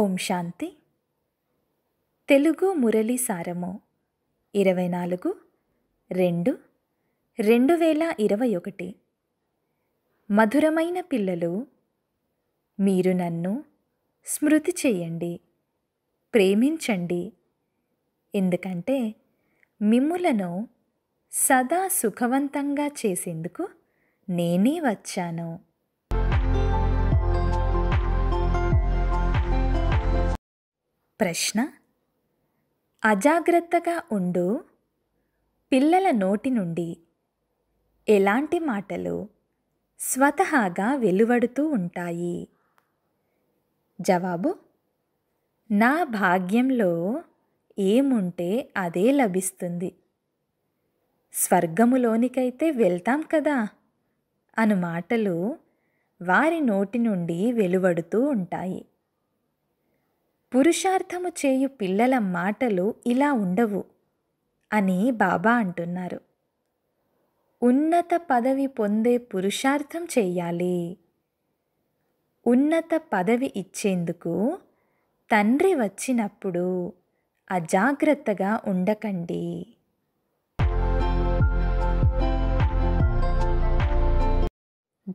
ఓం శాంతి తెలుగు మురళీ సారము ఇరవై నాలుగు రెండు రెండు వేల ఇరవై ఒకటి మధురమైన పిల్లలు మీరు నన్ను స్మృతి చేయండి ప్రేమించండి ఎందుకంటే మిమ్ములను సదా సుఖవంతంగా చేసేందుకు నేనే వచ్చాను ప్రశ్న అజాగ్రత్తగా ఉండు పిల్లల నోటి నుండి ఎలాంటి మాటలు స్వతహాగా వెలువడుతూ ఉంటాయి జవాబు నా భాగ్యంలో ఏముంటే అదే లభిస్తుంది స్వర్గములోనికైతే వెళ్తాం కదా అను మాటలు వారి నోటి నుండి వెలువడుతూ ఉంటాయి పురుషార్థము చేయు పిల్లల మాటలు ఇలా ఉండవు అని బాబా అంటున్నారు ఉన్నత పదవి పొందే పురుషార్థం చేయాలి ఉన్నత పదవి ఇచ్చేందుకు తండ్రి వచ్చినప్పుడు అజాగ్రత్తగా ఉండకండి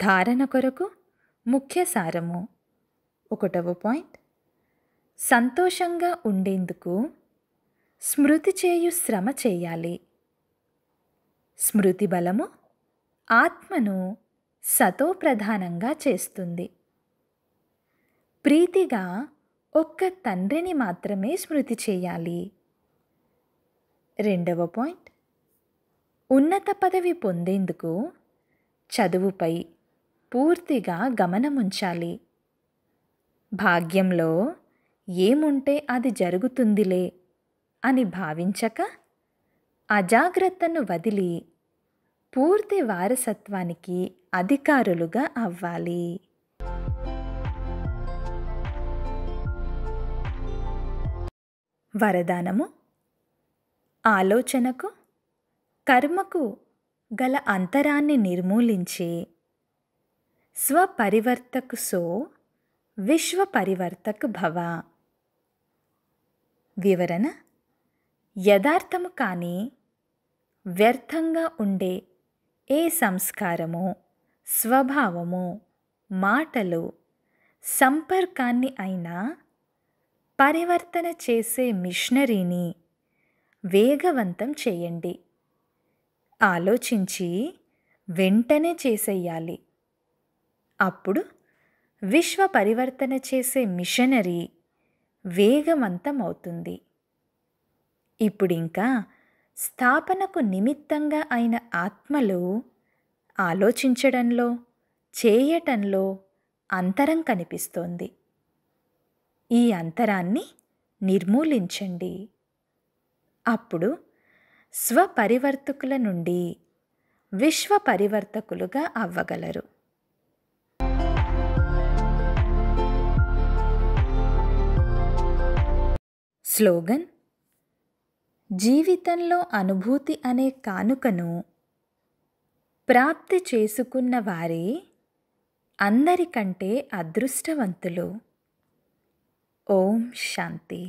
ధారణ కొరకు ముఖ్య సారము ఒకటవ పాయింట్ సంతోషంగా ఉండేందుకు స్మృతి చేయు శ్రమ చేయాలి స్మృతి బలము ఆత్మను సతోప్రధానంగా చేస్తుంది ప్రీతిగా ఒక్క తండ్రిని మాత్రమే స్మృతి చేయాలి రెండవ పాయింట్ ఉన్నత పదవి పొందేందుకు చదువుపై పూర్తిగా గమనముంచాలి భాగ్యంలో ఏముంటే అది జరుగుతుందిలే అని భావించక అజాగ్రత్తను వదిలి పూర్తి వారసత్వానికి అధికారులుగా అవ్వాలి వరదానము ఆలోచనకు కర్మకు గల అంతరాన్ని నిర్మూలించి స్వపరివర్తకు సో విశ్వపరివర్తకు భవ వివరణ యథార్థము కానీ వ్యర్థంగా ఉండే ఏ సంస్కారము స్వభావము మాటలు సంపర్కాన్ని అయినా పరివర్తన చేసే మిషనరీని వేగవంతం చేయండి ఆలోచించి వెంటనే చేసేయాలి అప్పుడు విశ్వ పరివర్తన చేసే మిషనరీ వేగవంతమవుతుంది ఇప్పుడింకా స్థాపనకు నిమిత్తంగా అయిన ఆత్మలు ఆలోచించడంలో చేయటంలో అంతరం కనిపిస్తోంది ఈ అంతరాన్ని నిర్మూలించండి అప్పుడు స్వపరివర్తకుల నుండి విశ్వ పరివర్తకులుగా అవ్వగలరు స్లోగన్ జీవితంలో అనుభూతి అనే కానుకను ప్రాప్తి చేసుకున్న వారే అందరికంటే అదృష్టవంతులు ఓం శాంతి